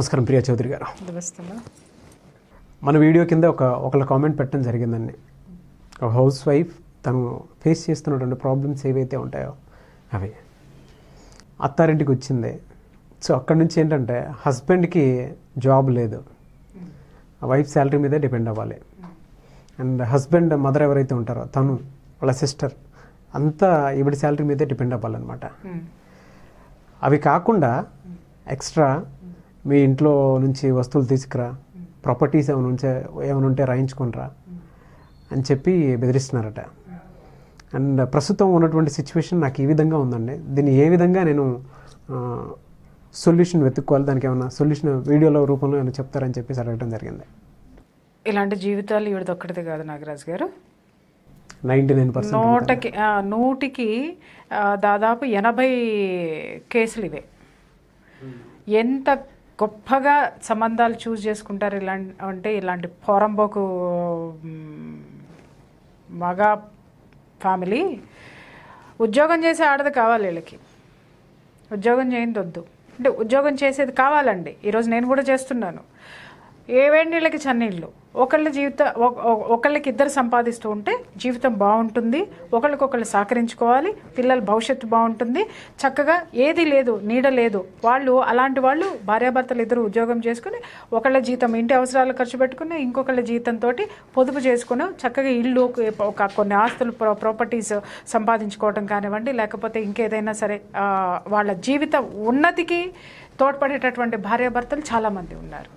నమస్కారం ప్రియా చౌదరి గారు మన వీడియో కింద ఒక ఒకళ్ళ కామెంట్ పెట్టడం జరిగిందండి ఒక హౌస్ వైఫ్ తను ఫేస్ చేస్తున్నటువంటి ప్రాబ్లమ్స్ ఏవైతే ఉంటాయో అవి అత్తారింటికి వచ్చింది సో అక్కడి నుంచి ఏంటంటే హస్బెండ్కి జాబ్ లేదు వైఫ్ శాలరీ మీదే డిపెండ్ అవ్వాలి అండ్ హస్బెండ్ మదర్ ఎవరైతే ఉంటారో తను వాళ్ళ సిస్టర్ అంతా ఈవిడ శాలరీ మీదే డిపెండ్ అవ్వాలన్నమాట అవి కాకుండా ఎక్స్ట్రా మీ ఇంట్లో నుంచి వస్తువులు తీసుకురా ప్రాపర్టీస్ ఏమైనా ఉంటే ఏమైనా ఉంటే రాయించుకునిరా అని చెప్పి బెదిరిస్తున్నారట అండ్ ప్రస్తుతం ఉన్నటువంటి సిచ్యువేషన్ నాకు ఈ విధంగా ఉందండి దీన్ని ఏ విధంగా నేను సొల్యూషన్ వెతుక్కోవాలి దానికి ఏమైనా సొల్యూషన్ వీడియోల రూపంలో ఏమైనా చెప్తారని చెప్పేసి అడగడం జరిగింది ఇలాంటి జీవితాలు ఈవిడదొక్కడిది కాదు నాగరాజ్ గారు నైంటీ నైన్ పర్సెంట్ నూటకి నూటికి దాదాపు ఎనభై కేసులు ఇవే hmm. ఎంత గొప్పగా సంబంధాలు చూస్ చేసుకుంటారు ఇలాంటి అంటే ఇలాంటి పోరంబోకు మగ ఫ్యామిలీ ఉద్యోగం చేసే ఆడది కావాలి వీళ్ళకి ఉద్యోగం చేయండి వద్దు అంటే ఉద్యోగం చేసేది కావాలండి ఈరోజు నేను కూడా చేస్తున్నాను ఏవేండి వీళ్ళకి చన్నీళ్ళు ఒకళ్ళ జీవిత ఒకళ్ళకి ఇద్దరు సంపాదిస్తూ ఉంటే జీవితం బాగుంటుంది ఒకళ్ళకొకళ్ళు సహకరించుకోవాలి పిల్లల భవిష్యత్తు బాగుంటుంది చక్కగా ఏది లేదు నీడ లేదు వాళ్ళు అలాంటి వాళ్ళు భార్యాభర్తలు ఇద్దరు ఉద్యోగం చేసుకుని ఒకళ్ళ జీతం ఇంటి అవసరాలు ఖర్చు పెట్టుకుని ఇంకొకళ్ళ జీతంతో పొదుపు చేసుకుని చక్కగా ఇల్లు ఒక కొన్ని ఆస్తులు ప్రాపర్టీస్ సంపాదించుకోవటం కానివ్వండి లేకపోతే ఇంకేదైనా సరే వాళ్ళ జీవిత ఉన్నతికి తోడ్పడేటటువంటి భార్యాభర్తలు చాలామంది ఉన్నారు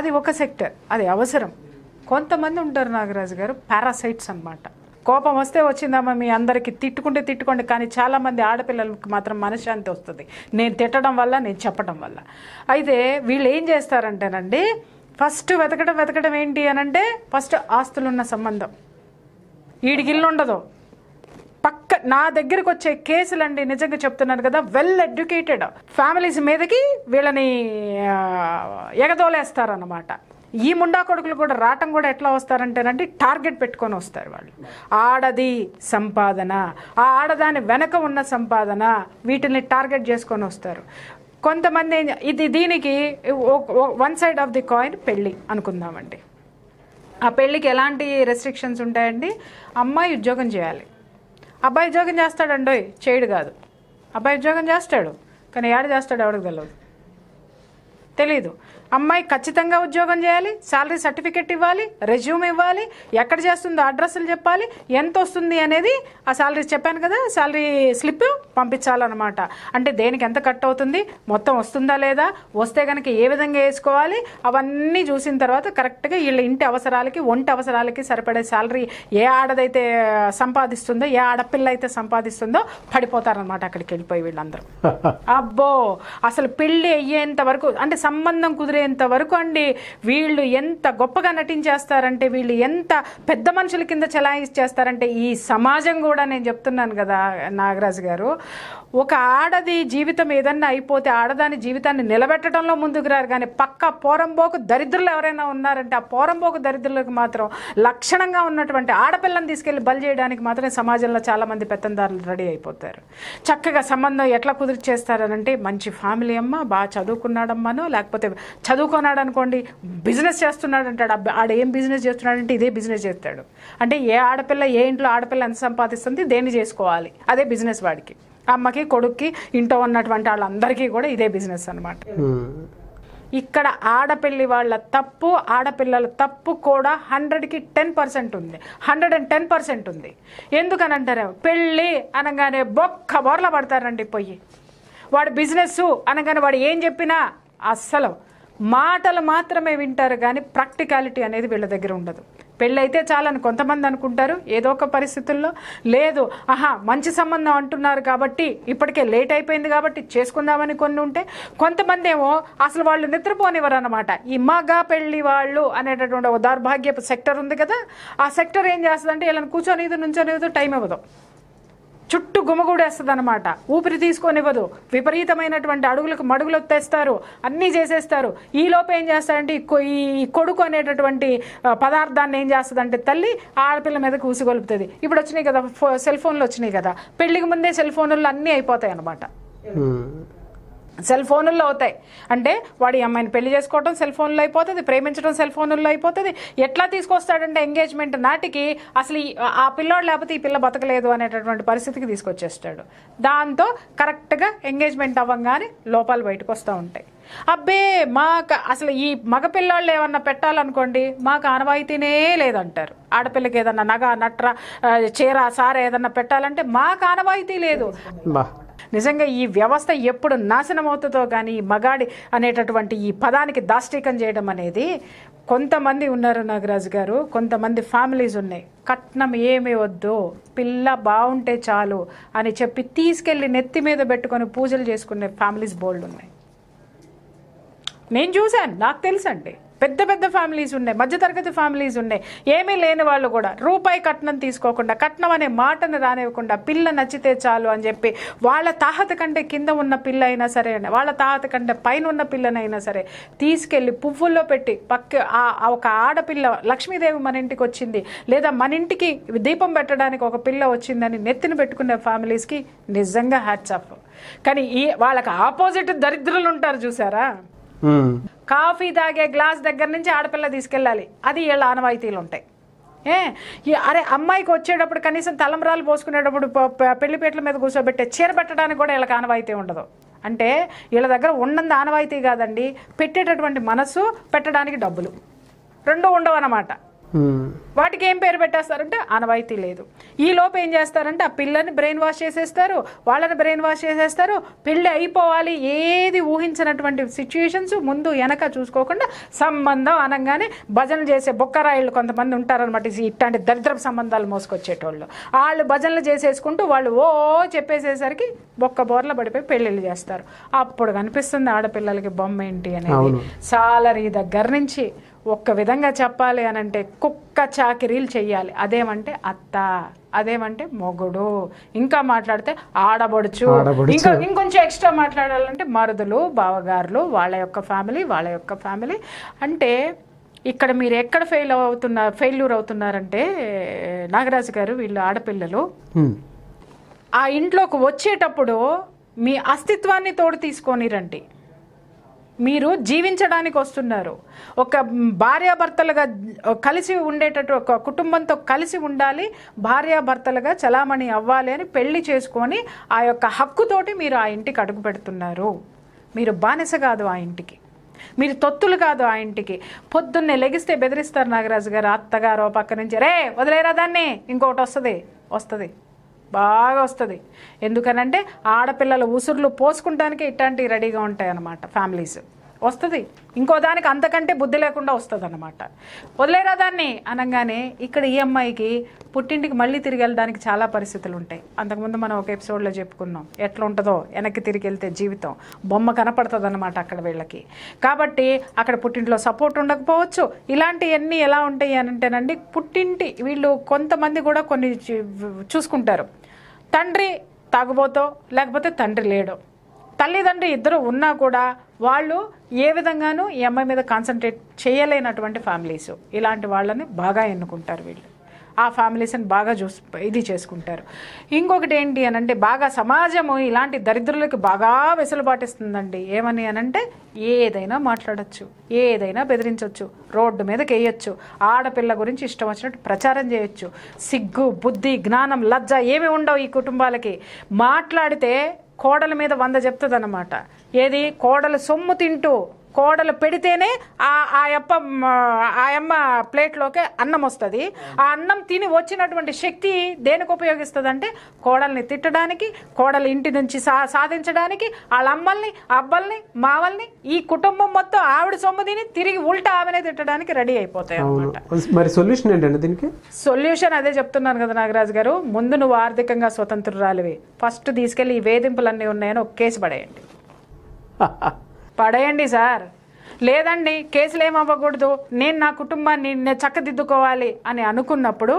అది ఒక సెక్టర్ అది అవసరం కొంతమంది ఉంటారు నాగరాజు గారు పారాసైట్స్ అనమాట కోపం వస్తే వచ్చిందమ్మా మీ అందరికీ తిట్టుకుంటే తిట్టుకోండి కానీ చాలామంది ఆడపిల్లలకు మాత్రం మనశ్శాంతి వస్తుంది నేను తిట్టడం వల్ల నేను చెప్పడం వల్ల అయితే వీళ్ళు ఏం చేస్తారంటేనండి ఫస్ట్ వెతకడం వెతకడం ఏంటి అనంటే ఫస్ట్ ఆస్తులున్న సంబంధం వీడికి ఇల్లు ఉండదు పక్క నా దగ్గరకు వచ్చే కేసులండి నిజంగా చెప్తున్నారు కదా వెల్ ఎడ్యుకేటెడ్ ఫ్యామిలీస్ మీదకి వీళ్ళని ఎగదోలేస్తారనమాట ఈ ముండా కొడుకులు కూడా రావటం కూడా ఎట్లా వస్తారంటేనండి టార్గెట్ పెట్టుకొని వస్తారు వాళ్ళు ఆడది సంపాదన ఆ ఆడదాని వెనక ఉన్న సంపాదన వీటిని టార్గెట్ చేసుకొని వస్తారు కొంతమంది ఇది దీనికి one side of the coin పెళ్ళి అనుకుందామండి ఆ పెళ్ళికి ఎలాంటి రెస్ట్రిక్షన్స్ ఉంటాయండి అమ్మాయి ఉద్యోగం చేయాలి అబ్బాయి ఉద్యోగం చేస్తాడండోయ్ చేయడు కాదు అబ్బాయి ఉద్యోగం చేస్తాడు కానీ ఏడు చేస్తాడు ఎవరికి తెలియదు తెలియదు అమ్మాయి ఖచ్చితంగా ఉద్యోగం చేయాలి శాలరీ సర్టిఫికెట్ ఇవ్వాలి రెజ్యూమ్ ఇవ్వాలి ఎక్కడ చేస్తుందో అడ్రస్లు చెప్పాలి ఎంత వస్తుంది అనేది ఆ శాలరీ చెప్పాను కదా శాలరీ స్లిప్ పంపించాలన్నమాట అంటే దేనికి ఎంత కట్ అవుతుంది మొత్తం వస్తుందా లేదా వస్తే కనుక ఏ విధంగా వేసుకోవాలి అవన్నీ చూసిన తర్వాత కరెక్ట్గా వీళ్ళ ఇంటి అవసరాలకి ఒంటి అవసరాలకి సరిపడే శాలరీ ఏ ఆడదైతే సంపాదిస్తుందో ఏ ఆడపిల్ల అయితే సంపాదిస్తుందో పడిపోతారనమాట అక్కడికి వెళ్ళిపోయి వీళ్ళందరూ అబ్బో అసలు పెళ్ళి అయ్యేంత వరకు అంటే సంబంధం కుదిరి ముదిరేంత వరకు అండి వీళ్ళు ఎంత గొప్పగా నటించేస్తారంటే వీళ్ళు ఎంత పెద్ద మనుషుల కింద చేస్తారంటే ఈ సమాజం కూడా నేను చెప్తున్నాను కదా నాగరాజు గారు ఒక ఆడది జీవితం ఏదన్నా అయిపోతే ఆడదాని జీవితాన్ని నిలబెట్టడంలో ముందుకు రారు కానీ పక్క పోరంబోకు దరిద్రులు ఎవరైనా ఉన్నారంటే ఆ పోరంబోకు దరిద్రులకు మాత్రం లక్షణంగా ఉన్నటువంటి ఆడపిల్లని తీసుకెళ్లి బలి చేయడానికి మాత్రమే సమాజంలో చాలామంది పెత్తందారులు రెడీ అయిపోతారు చక్కగా సంబంధం ఎట్లా కుదిరి చేస్తారనంటే మంచి ఫ్యామిలీ అమ్మ బాగా చదువుకున్నాడమ్మనో లేకపోతే చదువుకున్నాడు అనుకోండి బిజినెస్ చేస్తున్నాడు అంటాడు ఆడ ఏం బిజినెస్ చేస్తున్నాడంటే ఇదే బిజినెస్ చేస్తాడు అంటే ఏ ఆడపిల్ల ఏ ఇంట్లో ఆడపిల్ల ఎంత సంపాదిస్తుంది దేన్ని చేసుకోవాలి అదే బిజినెస్ వాడికి అమ్మకి కొడుక్కి ఇంట్లో ఉన్నటువంటి వాళ్ళందరికీ కూడా ఇదే బిజినెస్ అనమాట hmm. ఇక్కడ ఆడపిల్లి వాళ్ళ తప్పు ఆడపిల్లల తప్పు కూడా హండ్రెడ్కి టెన్ పర్సెంట్ ఉంది హండ్రెడ్ అండ్ టెన్ పర్సెంట్ ఉంది ఎందుకని అంటారు పెళ్ళి అనగానే బొక్క బోర్ల పడతారండి పోయి వాడు బిజినెస్ అనగానే వాడు ఏం చెప్పినా అస్సలు మాటలు మాత్రమే వింటారు కానీ ప్రాక్టికాలిటీ అనేది వీళ్ళ దగ్గర ఉండదు పెళ్ళైతే చాలని కొంతమంది అనుకుంటారు ఏదో ఒక పరిస్థితుల్లో లేదు ఆహా మంచి సంబంధం అంటున్నారు కాబట్టి ఇప్పటికే లేట్ అయిపోయింది కాబట్టి చేసుకుందామని కొన్ని ఉంటే కొంతమంది ఏమో అసలు వాళ్ళు నిద్రపోనివ్వరు అనమాట ఈ మగ పెళ్లి వాళ్ళు అనేటటువంటి దౌర్భాగ్యపు సెక్టర్ ఉంది కదా ఆ సెక్టర్ ఏం చేస్తుందంటే వీళ్ళని కూర్చొని ఇది నుంచొని టైం ఇవ్వదు చుట్టూ గుమగూడేస్తుంది అనమాట ఊపిరి తీసుకొనివ్వదు విపరీతమైనటువంటి అడుగులకు మడుగులు తెస్తారు అన్నీ చేసేస్తారు ఈ లోపు ఏం చేస్తారంటే ఈ కొడుకు అనేటటువంటి పదార్థాన్ని ఏం చేస్తుందంటే తల్లి ఆడపిల్ల మీద కూసిగొలుపుతుంది ఇప్పుడు వచ్చినాయి కదా సెల్ ఫోన్లు వచ్చినాయి కదా పెళ్లికి ముందే సెల్ ఫోన్లు అన్నీ అయిపోతాయి అనమాట సెల్ ఫోనుల్లో అవుతాయి అంటే వాడి అమ్మాయిని పెళ్లి చేసుకోవడం సెల్ ఫోన్లో అయిపోతుంది ప్రేమించడం సెల్ ఫోనుల్లో అయిపోతుంది ఎట్లా తీసుకొస్తాడంటే ఎంగేజ్మెంట్ నాటికి అసలు ఆ పిల్లోడు లేకపోతే ఈ పిల్ల బతకలేదు అనేటటువంటి పరిస్థితికి తీసుకొచ్చేస్తాడు దాంతో కరెక్ట్గా ఎంగేజ్మెంట్ అవ్వగానే లోపాలు బయటకు వస్తూ ఉంటాయి అబ్బే మాకు అసలు ఈ మగ పిల్లోళ్ళు ఏమన్నా పెట్టాలనుకోండి మాకు ఆనవాయితీనే లేదంటారు ఆడపిల్లకి ఏదన్నా నగ నట్ర చీర సార ఏదన్నా పెట్టాలంటే మాకు ఆనవాయితీ లేదు నిజంగా ఈ వ్యవస్థ ఎప్పుడు నాశనం అవుతుందో కానీ మగాడి అనేటటువంటి ఈ పదానికి దాష్టికం చేయడం అనేది కొంతమంది ఉన్నారు నాగరాజు గారు కొంతమంది ఫ్యామిలీస్ ఉన్నాయి కట్నం ఏమి వద్దు పిల్ల బాగుంటే చాలు అని చెప్పి తీసుకెళ్ళి నెత్తి మీద పెట్టుకొని పూజలు చేసుకునే ఫ్యామిలీస్ బోల్డ్ ఉన్నాయి నేను చూశాను నాకు తెలుసండి పెద్ద పెద్ద ఫ్యామిలీస్ ఉన్నాయి మధ్యతరగతి ఫ్యామిలీస్ ఉన్నాయి ఏమీ లేని వాళ్ళు కూడా రూపాయి కట్నం తీసుకోకుండా కట్నం అనే మాటను రానివ్వకుండా పిల్ల నచ్చితే చాలు అని చెప్పి వాళ్ళ తాహత కంటే కింద ఉన్న పిల్ల అయినా సరే వాళ్ళ తాహత కంటే పైన ఉన్న పిల్లనైనా సరే తీసుకెళ్ళి పువ్వుల్లో పెట్టి పక్క ఒక ఆడపిల్ల లక్ష్మీదేవి మన ఇంటికి వచ్చింది లేదా మన ఇంటికి దీపం పెట్టడానికి ఒక పిల్ల వచ్చిందని నెత్తిన పెట్టుకునే ఫ్యామిలీస్కి నిజంగా హ్యాట్సాఫ్ కానీ ఈ వాళ్ళకి ఆపోజిట్ దరిద్రులు ఉంటారు చూసారా కాఫీ తాగే గ్లాస్ దగ్గర నుంచి ఆడపిల్ల తీసుకెళ్ళాలి అది వీళ్ళ ఆనవాయితీలు ఉంటాయి ఏ అరే అమ్మాయికి వచ్చేటప్పుడు కనీసం తలంబరాలు పోసుకునేటప్పుడు పెళ్లిపేటల మీద కూర్చోబెట్టే చీర పెట్టడానికి కూడా వీళ్ళకి ఆనవాయితీ ఉండదు అంటే వీళ్ళ దగ్గర ఉండంత ఆనవాయితీ కాదండి పెట్టేటటువంటి మనసు పెట్టడానికి డబ్బులు రెండూ ఉండవు అన్నమాట వాటికి ఏం పేరు పెట్టేస్తారంటే అనవాయితీ లేదు ఈ లోపు ఏం చేస్తారంటే ఆ పిల్లని బ్రెయిన్ వాష్ చేసేస్తారు వాళ్ళని బ్రెయిన్ వాష్ చేసేస్తారు పెళ్ళి అయిపోవాలి ఏది ఊహించినటువంటి సిచ్యుయేషన్స్ ముందు వెనక చూసుకోకుండా సంబంధం అనగానే భజనలు చేసే బొక్కరాయిలు కొంతమంది ఉంటారనమాట ఇట్లాంటి దరిద్ర సంబంధాలు మోసుకొచ్చేటోళ్ళు వాళ్ళు భజనలు చేసేసుకుంటూ వాళ్ళు ఓ చెప్పేసేసరికి బొక్క బోర్ల పడిపోయి పెళ్ళిళ్ళు చేస్తారు అప్పుడు కనిపిస్తుంది ఆడపిల్లలకి బొమ్మ ఏంటి అనేది సాలరీ దగ్గర నుంచి ఒక్క విధంగా చెప్పాలి అని అంటే కుక్క చాకిరీలు చెయ్యాలి అదేమంటే అత్త అదేమంటే మొగుడు ఇంకా మాట్లాడితే ఆడబడుచు ఇంకా ఇంకొంచెం ఎక్స్ట్రా మాట్లాడాలంటే మరుదులు బావగారులు వాళ్ళ యొక్క ఫ్యామిలీ వాళ్ళ యొక్క ఫ్యామిలీ అంటే ఇక్కడ మీరు ఎక్కడ ఫెయిల్ అవుతున్నారు ఫెయిల్యూర్ అవుతున్నారంటే నాగరాజు గారు వీళ్ళు ఆడపిల్లలు ఆ ఇంట్లోకి వచ్చేటప్పుడు మీ అస్తిత్వాన్ని తోడు తీసుకొని రండి మీరు జీవించడానికి వస్తున్నారు ఒక భార్యాభర్తలుగా కలిసి ఉండేటట్టు ఒక కుటుంబంతో కలిసి ఉండాలి భార్యాభర్తలుగా చలామణి అవ్వాలి అని పెళ్లి చేసుకొని ఆ యొక్క హక్కుతోటి మీరు ఆ ఇంటికి అడుగు పెడుతున్నారు మీరు బానిస కాదు ఆ ఇంటికి మీరు తొత్తులు కాదు ఆ ఇంటికి పొద్దున్నే లెగిస్తే బెదిరిస్తారు నాగరాజు గారు అత్తగారు పక్క నుంచి రే వదిలేరా దాన్ని ఇంకోటి వస్తుంది వస్తుంది బాగా వస్తుంది ఎందుకనంటే ఆడపిల్లల ఉసురులు పోసుకుంటానికే ఇట్లాంటివి రెడీగా ఉంటాయి అన్నమాట ఫ్యామిలీస్ వస్తుంది ఇంకో దానికి అంతకంటే బుద్ధి లేకుండా వస్తుంది అనమాట వదిలేరా దాన్ని అనగానే ఇక్కడ ఈ అమ్మాయికి పుట్టింటికి మళ్ళీ తిరిగి వెళ్ళడానికి చాలా పరిస్థితులు ఉంటాయి అంతకుముందు మనం ఒక ఎపిసోడ్లో చెప్పుకున్నాం ఎట్లా ఉంటుందో వెనక్కి తిరిగి వెళ్తే జీవితం బొమ్మ కనపడుతుంది అనమాట అక్కడ వీళ్ళకి కాబట్టి అక్కడ పుట్టింటిలో సపోర్ట్ ఉండకపోవచ్చు ఇలాంటివన్నీ ఎలా ఉంటాయి అని అంటేనండి పుట్టింటి వీళ్ళు కొంతమంది కూడా కొన్ని చూసుకుంటారు తండ్రి తాగుబోతో లేకపోతే తండ్రి లేడో తల్లిదండ్రి ఇద్దరు ఉన్నా కూడా వాళ్ళు ఏ విధంగానూ ఈ అమ్మాయి మీద కాన్సన్ట్రేట్ చేయలేనటువంటి ఫ్యామిలీస్ ఇలాంటి వాళ్ళని బాగా ఎన్నుకుంటారు వీళ్ళు ఆ ఫ్యామిలీస్ని బాగా చూసి ఇది చేసుకుంటారు ఇంకొకటి ఏంటి అని అంటే బాగా సమాజము ఇలాంటి దరిద్రులకి బాగా వెసులుబాటిస్తుందండి ఏమని అనంటే ఏదైనా మాట్లాడచ్చు ఏదైనా బెదిరించవచ్చు రోడ్డు మీదకి కేయొచ్చు ఆడపిల్ల గురించి ఇష్టం వచ్చినట్టు ప్రచారం చేయొచ్చు సిగ్గు బుద్ధి జ్ఞానం లజ్జ ఏమి ఉండవు ఈ కుటుంబాలకి మాట్లాడితే కోడల మీద వంద చెప్తుందన్నమాట ఏది కోడలు సొమ్ము తింటూ కోడలు పెడితేనే ఆ ఆ యప్ప ఆ అమ్మ ప్లేట్లోకి అన్నం వస్తుంది ఆ అన్నం తిని వచ్చినటువంటి శక్తి దేనికి ఉపయోగిస్తుంది అంటే కోడల్ని తిట్టడానికి కోడలు ఇంటి నుంచి సా సాధించడానికి వాళ్ళ అమ్మల్ని అబ్బల్ని మావల్ని ఈ కుటుంబం మొత్తం ఆవిడ సొమ్ము తిని తిరిగి ఉల్టా ఆమెనే తిట్టడానికి రెడీ అయిపోతాయి మరి సొల్యూషన్ ఏంటండి దీనికి సొల్యూషన్ అదే చెప్తున్నాను కదా నాగరాజు గారు ముందు నువ్వు ఆర్థికంగా స్వతంత్రురాలివి ఫస్ట్ తీసుకెళ్ళి ఈ వేధింపులన్నీ ఉన్నాయని ఒక కేసు పడేయండి పడేయండి సార్ లేదండి కేసులు ఏమవ్వకూడదు నేను నా కుటుంబాన్ని చక్కదిద్దుకోవాలి అని అనుకున్నప్పుడు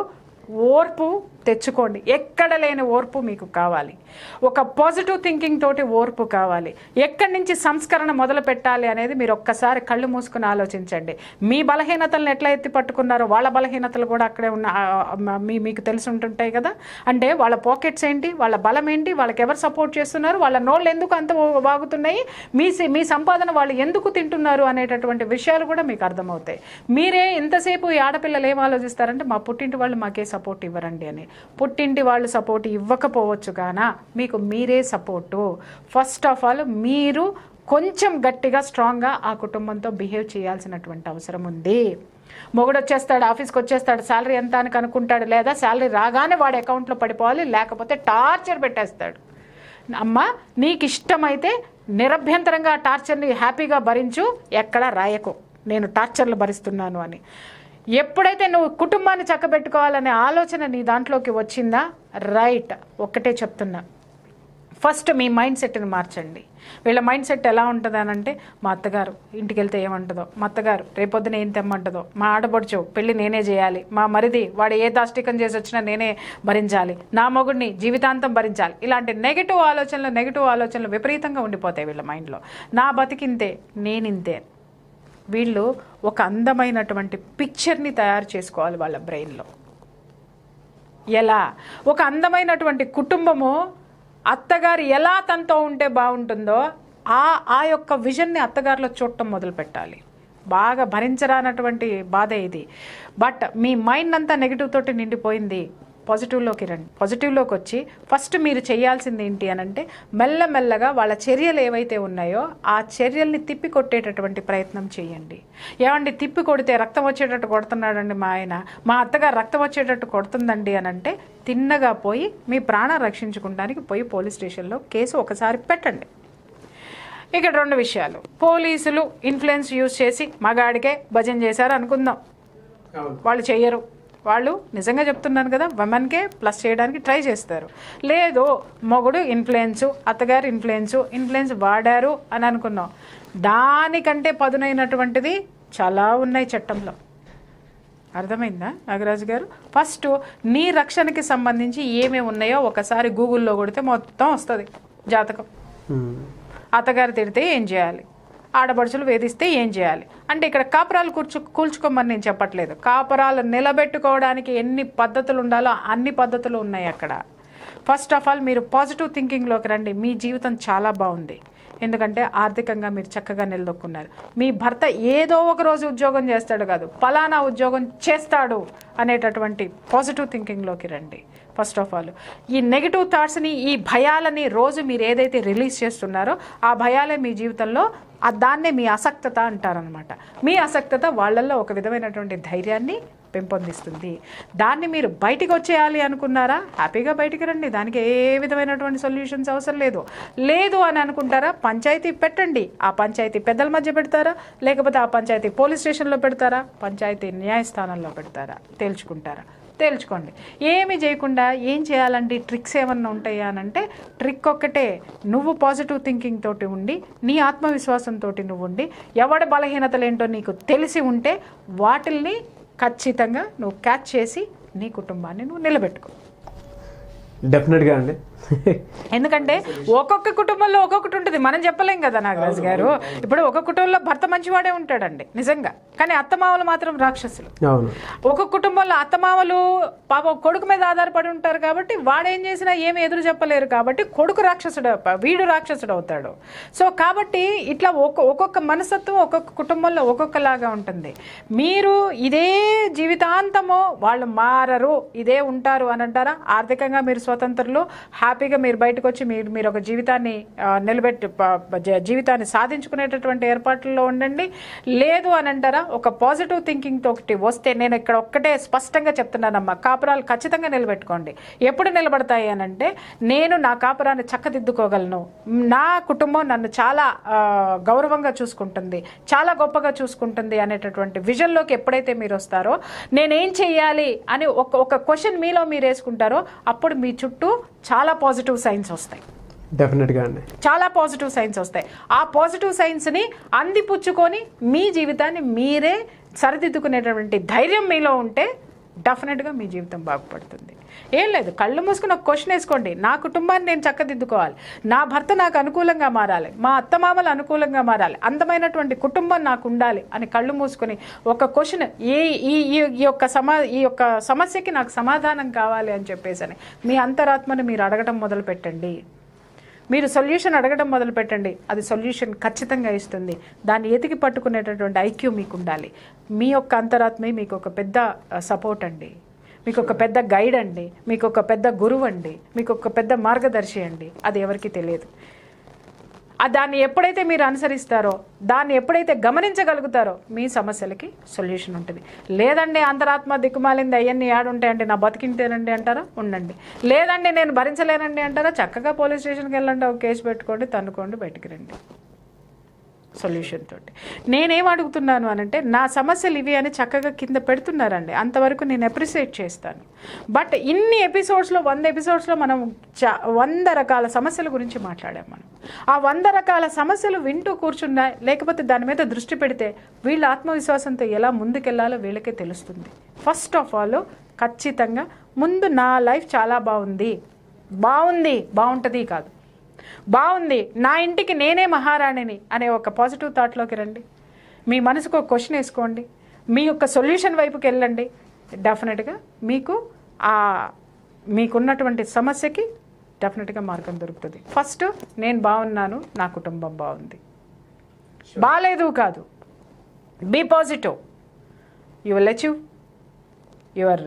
ఓర్పు తెచ్చుకోండి ఎక్కడ లేని ఓర్పు మీకు కావాలి ఒక పాజిటివ్ థింకింగ్ తోటి ఓర్పు కావాలి ఎక్కడి నుంచి సంస్కరణ మొదలు పెట్టాలి అనేది మీరు ఒక్కసారి కళ్ళు మూసుకుని ఆలోచించండి మీ బలహీనతలను ఎట్లా ఎత్తి పట్టుకున్నారో వాళ్ళ బలహీనతలు కూడా అక్కడే ఉన్న మీ మీకు తెలిసి ఉంటుంటాయి కదా అంటే వాళ్ళ పాకెట్స్ ఏంటి వాళ్ళ బలం ఏంటి వాళ్ళకి ఎవరు సపోర్ట్ చేస్తున్నారు వాళ్ళ నోళ్ళు ఎందుకు అంత వాగుతున్నాయి మీ మీ సంపాదన వాళ్ళు ఎందుకు తింటున్నారు అనేటటువంటి విషయాలు కూడా మీకు అర్థమవుతాయి మీరే ఎంతసేపు ఈ ఆడపిల్లలు ఏం ఆలోచిస్తారంటే మా పుట్టింటి వాళ్ళు మాకే సపోర్ట్ ఇవ్వరండి అని పుట్టింటి వాళ్ళు సపోర్ట్ ఇవ్వకపోవచ్చు కాన మీకు మీరే సపోర్టు ఫస్ట్ ఆఫ్ ఆల్ మీరు కొంచెం గట్టిగా స్ట్రాంగ్గా ఆ కుటుంబంతో బిహేవ్ చేయాల్సినటువంటి అవసరం ఉంది మొగుడు వచ్చేస్తాడు ఆఫీస్కి వచ్చేస్తాడు శాలరీ ఎంత అని కనుక్కుంటాడు లేదా శాలరీ రాగానే వాడి అకౌంట్లో పడిపోవాలి లేకపోతే టార్చర్ పెట్టేస్తాడు అమ్మ నీకు ఇష్టమైతే నిరభ్యంతరంగా ఆ టార్చర్ని హ్యాపీగా భరించు ఎక్కడా రాయకు నేను టార్చర్లు భరిస్తున్నాను అని ఎప్పుడైతే నువ్వు కుటుంబాన్ని చక్కబెట్టుకోవాలనే ఆలోచన నీ దాంట్లోకి వచ్చిందా రైట్ ఒక్కటే చెప్తున్నా ఫస్ట్ మీ మైండ్ సెట్ని మార్చండి వీళ్ళ మైండ్ సెట్ ఎలా ఉంటుంది అని అంటే మా అత్తగారు ఇంటికి వెళ్తే ఏమంటుందో మా అత్తగారు రేపొద్దున ఏం తెమ్మంటుందో మా ఆడబడుచు పెళ్ళి నేనే చేయాలి మా మరిది వాడు ఏ దాష్టికం చేసి వచ్చినా నేనే భరించాలి నా మొగుడిని జీవితాంతం భరించాలి ఇలాంటి నెగిటివ్ ఆలోచనలు నెగిటివ్ ఆలోచనలు విపరీతంగా ఉండిపోతాయి వీళ్ళ మైండ్లో నా బతికింతే నేనింతే వీళ్ళు ఒక అందమైనటువంటి పిక్చర్ని తయారు చేసుకోవాలి వాళ్ళ బ్రెయిన్లో ఎలా ఒక అందమైనటువంటి కుటుంబము అత్తగారు ఎలా తనతో ఉంటే బాగుంటుందో ఆ ఆ యొక్క విజన్ని అత్తగారిలో చూడటం మొదలు పెట్టాలి బాగా భరించరానటువంటి బాధ ఇది బట్ మీ మైండ్ అంతా నెగిటివ్ తోటి నిండిపోయింది పాజిటివ్లోకి రండి పాజిటివ్లోకి వచ్చి ఫస్ట్ మీరు చేయాల్సింది ఏంటి అని అంటే మెల్లమెల్లగా వాళ్ళ చర్యలు ఏవైతే ఉన్నాయో ఆ చర్యల్ని తిప్పి కొట్టేటటువంటి ప్రయత్నం చేయండి ఏమండి తిప్పి కొడితే రక్తం వచ్చేటట్టు కొడుతున్నాడండి మా ఆయన మా అత్తగారు రక్తం వచ్చేటట్టు కొడుతుందండి అని అంటే తిన్నగా పోయి మీ ప్రాణం రక్షించుకోవడానికి పోయి పోలీస్ స్టేషన్లో కేసు ఒకసారి పెట్టండి ఇక్కడ రెండు విషయాలు పోలీసులు ఇన్ఫ్లుయెన్స్ యూజ్ చేసి మగాడికే భజన చేశారు అనుకుందాం వాళ్ళు చెయ్యరు వాళ్ళు నిజంగా చెప్తున్నాను కదా వమెన్కే ప్లస్ చేయడానికి ట్రై చేస్తారు లేదు మొగుడు ఇన్ఫ్లుయెన్సు అత్తగారు ఇన్ఫ్లుయెన్సు ఇన్ఫ్లుయెన్స్ వాడారు అని అనుకున్నాం దానికంటే పదునైనటువంటిది చాలా ఉన్నాయి చట్టంలో అర్థమైందా నాగరాజు గారు ఫస్ట్ నీ రక్షణకి సంబంధించి ఏమేమి ఉన్నాయో ఒకసారి గూగుల్లో కొడితే మొత్తం వస్తుంది జాతకం అత్తగారు తిడితే ఏం చేయాలి ఆడపడుచులు వేధిస్తే ఏం చేయాలి అంటే ఇక్కడ కాపురాలు కూర్చు కూల్చుకోమని నేను చెప్పట్లేదు కాపురాలు నిలబెట్టుకోవడానికి ఎన్ని పద్ధతులు ఉండాలో అన్ని పద్ధతులు ఉన్నాయి అక్కడ ఫస్ట్ ఆఫ్ ఆల్ మీరు పాజిటివ్ థింకింగ్లోకి రండి మీ జీవితం చాలా బాగుంది ఎందుకంటే ఆర్థికంగా మీరు చక్కగా నిలదొక్కున్నారు మీ భర్త ఏదో ఒక రోజు ఉద్యోగం చేస్తాడు కాదు ఫలానా ఉద్యోగం చేస్తాడు అనేటటువంటి పాజిటివ్ థింకింగ్లోకి రండి ఫస్ట్ ఆఫ్ ఆల్ ఈ నెగిటివ్ థాట్స్ని ఈ భయాలని రోజు మీరు ఏదైతే రిలీజ్ చేస్తున్నారో ఆ భయాలే మీ జీవితంలో దాన్నే మీ అసక్తత అంటారనమాట మీ అసక్తత వాళ్ళల్లో ఒక విధమైనటువంటి ధైర్యాన్ని పెంపొందిస్తుంది దాన్ని మీరు బయటికి వచ్చేయాలి అనుకున్నారా హ్యాపీగా బయటికి రండి దానికి ఏ విధమైనటువంటి సొల్యూషన్స్ అవసరం లేదు లేదు అని అనుకుంటారా పంచాయతీ పెట్టండి ఆ పంచాయతీ పెద్దల మధ్య పెడతారా లేకపోతే ఆ పంచాయతీ పోలీస్ స్టేషన్లో పెడతారా పంచాయతీ న్యాయస్థానంలో పెడతారా తేల్చుకుంటారా తేల్చుకోండి ఏమి చేయకుండా ఏం చేయాలండి ట్రిక్స్ ఏమన్నా ఉంటాయా అనంటే ట్రిక్ ఒక్కటే నువ్వు పాజిటివ్ థింకింగ్ తోటి ఉండి నీ ఆత్మవిశ్వాసంతో నువ్వు ఉండి ఎవడ ఏంటో నీకు తెలిసి ఉంటే వాటిల్ని ఖచ్చితంగా నువ్వు క్యాచ్ చేసి నీ కుటుంబాన్ని నువ్వు నిలబెట్టుకో డెఫినెట్గా అండి ఎందుకంటే ఒక్కొక్క కుటుంబంలో ఒక్కొక్కటి ఉంటుంది మనం చెప్పలేం కదా నాగరాజు గారు ఇప్పుడు ఒక కుటుంబంలో భర్త మంచివాడే ఉంటాడండి నిజంగా కానీ అత్తమామలు మాత్రం రాక్షసులు ఒక కుటుంబంలో అత్తమామలు పాప కొడుకు మీద ఆధారపడి ఉంటారు కాబట్టి వాడేం చేసినా ఏమి ఎదురు చెప్పలేరు కాబట్టి కొడుకు రాక్షసుడు వీడు రాక్షసుడు అవుతాడు సో కాబట్టి ఇట్లా ఒక్కొక్క మనసత్వం ఒక్కొక్క కుటుంబంలో ఒక్కొక్కలాగా ఉంటుంది మీరు ఇదే జీవితాంతము వాళ్ళు మారరు ఇదే ఉంటారు అని అంటారా ఆర్థికంగా మీరు స్వతంత్రులు హ్యాపీ హ్యాపీగా మీరు బయటకు వచ్చి మీరు మీరు ఒక జీవితాన్ని నిలబెట్టి జీవితాన్ని సాధించుకునేటటువంటి ఏర్పాట్లలో ఉండండి లేదు అని అంటారా ఒక పాజిటివ్ థింకింగ్ తోటి వస్తే నేను ఇక్కడ ఒక్కటే స్పష్టంగా చెప్తున్నానమ్మా కాపురాలు ఖచ్చితంగా నిలబెట్టుకోండి ఎప్పుడు నిలబడతాయి అని అంటే నేను నా కాపురాన్ని చక్కదిద్దుకోగలను నా కుటుంబం నన్ను చాలా గౌరవంగా చూసుకుంటుంది చాలా గొప్పగా చూసుకుంటుంది అనేటటువంటి విజన్లోకి ఎప్పుడైతే మీరు వస్తారో నేనేం చేయాలి అని ఒక ఒక క్వశ్చన్ మీలో మీరు వేసుకుంటారో అప్పుడు మీ చుట్టూ చాలా పాజిటివ్ సైన్స్ వస్తాయి డెఫినెట్గా అండి చాలా పాజిటివ్ సైన్స్ వస్తాయి ఆ పాజిటివ్ సైన్స్ని అందిపుచ్చుకొని మీ జీవితాన్ని మీరే సరిదిద్దుకునేటటువంటి ధైర్యం మీలో ఉంటే డెఫినెట్గా మీ జీవితం బాగుపడుతుంది ఏం లేదు కళ్ళు మూసుకుని ఒక క్వశ్చన్ వేసుకోండి నా కుటుంబాన్ని నేను చక్కదిద్దుకోవాలి నా భర్త నాకు అనుకూలంగా మారాలి మా అత్తమామలు అనుకూలంగా మారాలి అందమైనటువంటి కుటుంబం నాకు ఉండాలి అని కళ్ళు మూసుకొని ఒక క్వశ్చన్ ఏ ఈ ఈ యొక్క సమా ఈ యొక్క సమస్యకి నాకు సమాధానం కావాలి అని చెప్పేసి అని మీ అంతరాత్మను మీరు అడగడం మొదలు పెట్టండి మీరు సొల్యూషన్ అడగడం మొదలు పెట్టండి అది సొల్యూషన్ ఖచ్చితంగా ఇస్తుంది దాన్ని ఎతికి పట్టుకునేటటువంటి ఐక్యూ మీకు ఉండాలి మీ యొక్క అంతరాత్మే మీకు ఒక పెద్ద సపోర్ట్ అండి మీకు ఒక పెద్ద గైడ్ అండి మీకు ఒక పెద్ద గురువు అండి మీకు ఒక పెద్ద మార్గదర్శి అండి అది ఎవరికి తెలియదు దాన్ని ఎప్పుడైతే మీరు అనుసరిస్తారో దాన్ని ఎప్పుడైతే గమనించగలుగుతారో మీ సమస్యలకి సొల్యూషన్ ఉంటుంది లేదండి అంతరాత్మ దిక్కుమాలింది అవన్నీ యాడుంటాయండి నా బతికింటేనండి అంటారా ఉండండి లేదండి నేను భరించలేనండి అంటారా చక్కగా పోలీస్ స్టేషన్కి వెళ్ళండి ఒక కేసు పెట్టుకోండి తన్నుకోండి బయటికి రండి సొల్యూషన్ తోటి నేనేం అడుగుతున్నాను అనంటే నా సమస్యలు ఇవి అని చక్కగా కింద పెడుతున్నారండి అంతవరకు నేను అప్రిసియేట్ చేస్తాను బట్ ఇన్ని ఎపిసోడ్స్లో వంద ఎపిసోడ్స్లో మనం చ వంద రకాల సమస్యల గురించి మాట్లాడాం మనం ఆ వంద రకాల సమస్యలు వింటూ కూర్చున్నా లేకపోతే దాని మీద దృష్టి పెడితే వీళ్ళ ఆత్మవిశ్వాసంతో ఎలా ముందుకెళ్లాలో వీళ్ళకే తెలుస్తుంది ఫస్ట్ ఆఫ్ ఆల్ ఖచ్చితంగా ముందు నా లైఫ్ చాలా బాగుంది బాగుంది బాగుంటుంది కాదు బాగుంది నా ఇంటికి నేనే మహారాణిని అనే ఒక పాజిటివ్ థాట్లోకి రండి మీ మనసుకు ఒక క్వశ్చన్ వేసుకోండి మీ యొక్క సొల్యూషన్ వైపుకి వెళ్ళండి డెఫినెట్గా మీకు ఆ మీకున్నటువంటి సమస్యకి డెఫినెట్గా మార్గం దొరుకుతుంది ఫస్ట్ నేను బాగున్నాను నా కుటుంబం బాగుంది బాగాలేదు కాదు be positive you will your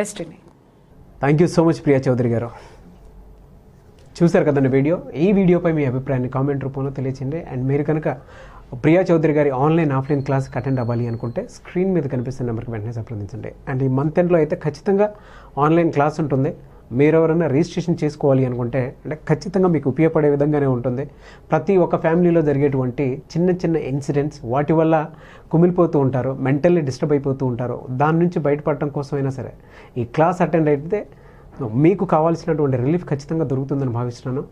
destiny thank you so much Priya Chaudhary గారు చూశారు కదండి వీడియో ఈ వీడియోపై మీ అభిప్రాయాన్ని కామెంట్ రూపంలో తెలియచండి అండ్ మీరు కనుక ప్రియా చౌదరి గారి ఆన్లైన్ ఆఫ్లైన్ క్లాస్కి అటెండ్ అవ్వాలి అనుకుంటే స్క్రీన్ మీద కనిపిస్తున్న నెంబర్కి వెంటనే సంప్రదించండి అండ్ ఈ మంత్ ఎండ్లో అయితే ఖచ్చితంగా ఆన్లైన్ క్లాస్ ఉంటుంది మీరు ఎవరైనా రిజిస్ట్రేషన్ చేసుకోవాలి అనుకుంటే అంటే ఖచ్చితంగా మీకు ఉపయోగపడే విధంగానే ఉంటుంది ప్రతి ఒక్క ఫ్యామిలీలో జరిగేటువంటి చిన్న చిన్న ఇన్సిడెంట్స్ వాటి వల్ల కుమిలిపోతూ ఉంటారు మెంటల్లీ డిస్టర్బ్ అయిపోతూ ఉంటారు దాని నుంచి బయటపడటం కోసమైనా సరే ఈ క్లాస్ అటెండ్ అయితే మీకు కావాల్సినటువంటి రిలీఫ్ ఖచ్చితంగా దొరుకుతుందని భావిస్తున్నాను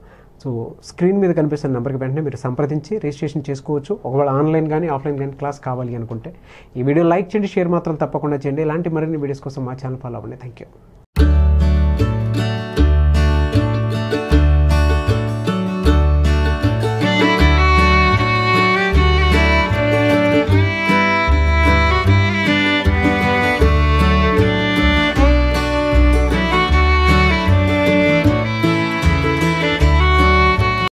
సో స్క్రీన్ మీద కనిపిస్తున్న నెంబర్కి వెంటనే మీరు సంప్రదించి రిజిస్ట్రేషన్ చేసుకోవచ్చు ఒకవేళ ఆన్లైన్ కానీ ఆఫ్లైన్ కానీ క్లాస్ కావాలి అనుకుంటే ఈ వీడియో లైక్ చేయండి షేర్ మాత్రం తప్పకుండా చేయండి ఇలాంటి మరిన్ని వీడియోస్ కోసం మా ఛానల్ ఫాలో అవ్వండి థ్యాంక్ యూ